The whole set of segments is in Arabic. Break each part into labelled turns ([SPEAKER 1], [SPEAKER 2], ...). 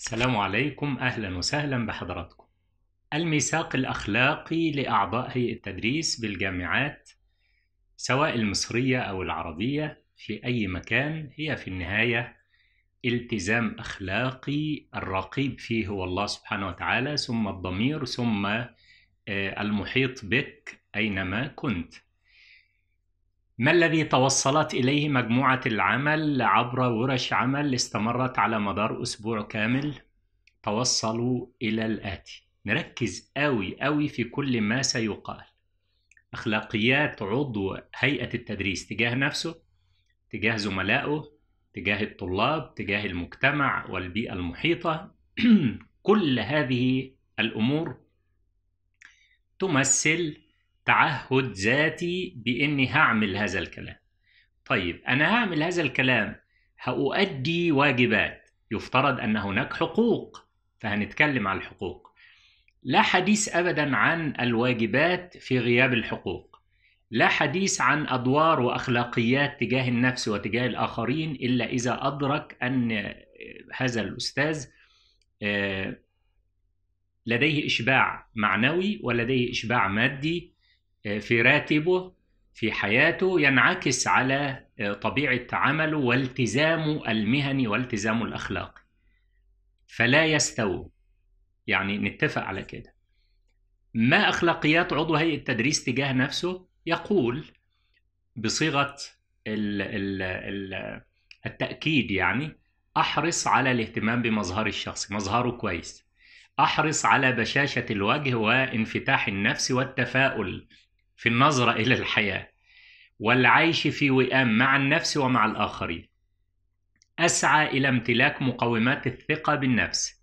[SPEAKER 1] السلام عليكم أهلا وسهلا بحضراتكم الميثاق الأخلاقي لأعضاء هيئة التدريس بالجامعات سواء المصرية أو العربية في أي مكان هي في النهاية التزام أخلاقي الرقيب فيه هو الله سبحانه وتعالى ثم الضمير ثم آه، المحيط بك أينما كنت ما الذي توصلت إليه مجموعة العمل عبر ورش عمل استمرت على مدار أسبوع كامل؟ توصلوا إلى الآتي نركز أوي أوي في كل ما سيقال أخلاقيات عضو هيئة التدريس تجاه نفسه تجاه زملائه تجاه الطلاب تجاه المجتمع والبيئة المحيطة كل هذه الأمور تمثل تعهد ذاتي بإني هعمل هذا الكلام طيب أنا هعمل هذا الكلام هؤدي واجبات يفترض أن هناك حقوق فهنتكلم عن الحقوق لا حديث أبدا عن الواجبات في غياب الحقوق لا حديث عن أدوار وأخلاقيات تجاه النفس وتجاه الآخرين إلا إذا أدرك أن آه، هذا الأستاذ آه، لديه إشباع معنوي ولديه إشباع مادي آه، في راتبه في حياته ينعكس على آه، طبيعة عمله والتزامه المهني والتزامه الأخلاقي فلا يستوى يعني نتفق على كده ما أخلاقيات عضو هيئة التدريس تجاه نفسه يقول بصيغة الـ الـ الـ التأكيد يعني أحرص على الاهتمام بمظهري الشخصي مظهره كويس أحرص على بشاشة الوجه وانفتاح النفس والتفاؤل في النظرة إلى الحياة والعيش في وئام مع النفس ومع الآخرين أسعى إلى امتلاك مقومات الثقة بالنفس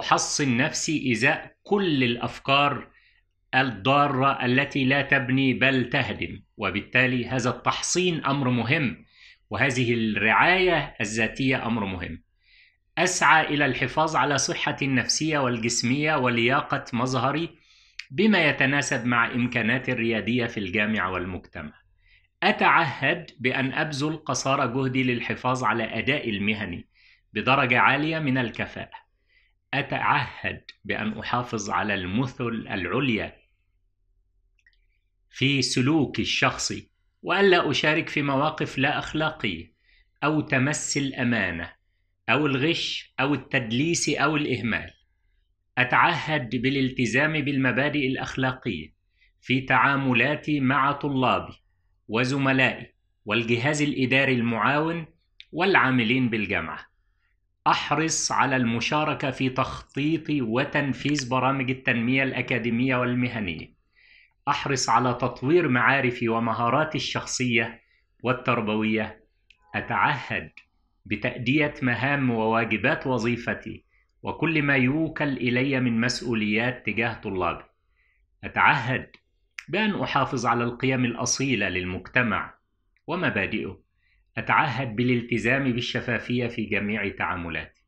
[SPEAKER 1] أحصن نفسي إزاء كل الأفكار الضارة التي لا تبني بل تهدم وبالتالي هذا التحصين أمر مهم وهذه الرعاية الذاتية أمر مهم أسعى إلى الحفاظ على صحتي النفسية والجسمية ولياقة مظهري بما يتناسب مع إمكاناتي الريادية في الجامعة والمجتمع. أتعهد بأن أبذل قصارى جهدي للحفاظ على أدائي المهني بدرجة عالية من الكفاءة. أتعهد بأن أحافظ على المثل العليا في سلوكي الشخصي وألا أشارك في مواقف لا أخلاقية أو تمس الأمانة أو الغش أو التدليس أو الإهمال. أتعهد بالالتزام بالمبادئ الأخلاقية في تعاملاتي مع طلابي وزملائي والجهاز الإداري المعاون والعاملين بالجامعة. أحرص على المشاركة في تخطيط وتنفيذ برامج التنمية الأكاديمية والمهنية. أحرص على تطوير معارفي ومهاراتي الشخصية والتربوية. أتعهد بتأدية مهام وواجبات وظيفتي وكل ما يوكل إلي من مسؤوليات تجاه طلابي أتعهد بأن أحافظ على القيم الأصيلة للمجتمع ومبادئه أتعهد بالالتزام بالشفافية في جميع تعاملاتي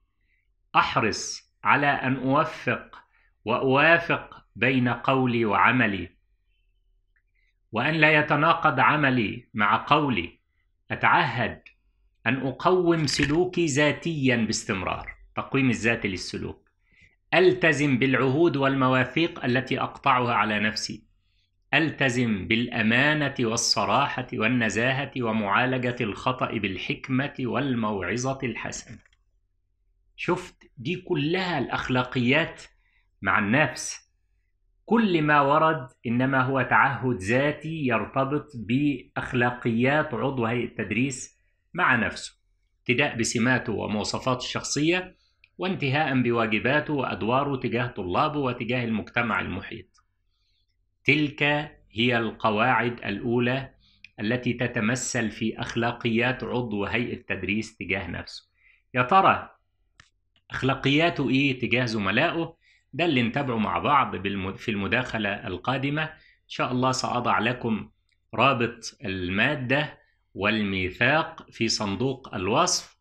[SPEAKER 1] أحرص على أن أوفق وأوافق بين قولي وعملي وأن لا يتناقض عملي مع قولي أتعهد أن أقوم سلوكي ذاتيا باستمرار تقويم الذات للسلوك التزم بالعهود والمواثيق التي اقطعها على نفسي التزم بالامانه والصراحه والنزاهه ومعالجه الخطا بالحكمه والموعظه الحسنه شفت دي كلها الاخلاقيات مع النفس كل ما ورد انما هو تعهد ذاتي يرتبط باخلاقيات عضو هيئه التدريس مع نفسه ابتداء بسماته ومواصفاته الشخصيه وانتهاء بواجباته وأدواره تجاه طلابه وتجاه المجتمع المحيط. تلك هي القواعد الأولى التي تتمثل في أخلاقيات عضو هيئة تدريس تجاه نفسه. يا ترى أخلاقياته إيه تجاه زملائه؟ ده اللي نتابعه مع بعض في المداخلة القادمة إن شاء الله سأضع لكم رابط المادة والميثاق في صندوق الوصف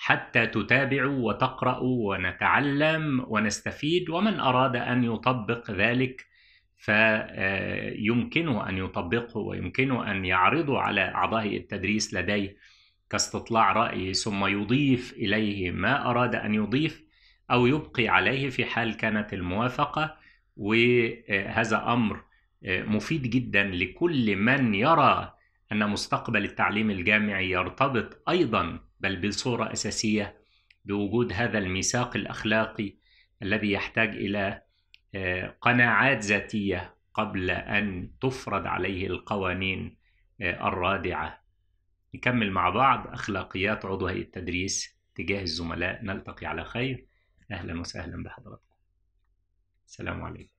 [SPEAKER 1] حتى تتابعوا وتقرأوا ونتعلم ونستفيد ومن أراد أن يطبق ذلك فيمكنه أن يطبقه ويمكنه أن يعرضه على أعضاء التدريس لديه كاستطلاع رأي ثم يضيف إليه ما أراد أن يضيف أو يبقي عليه في حال كانت الموافقة وهذا أمر مفيد جدا لكل من يرى أن مستقبل التعليم الجامعي يرتبط أيضا بل بصوره اساسيه بوجود هذا الميثاق الاخلاقي الذي يحتاج الى آه، قناعات ذاتيه قبل ان تفرض عليه القوانين آه، الرادعه نكمل مع بعض اخلاقيات عضو هيئه التدريس تجاه الزملاء نلتقي على خير اهلا وسهلا بحضراتكم السلام عليكم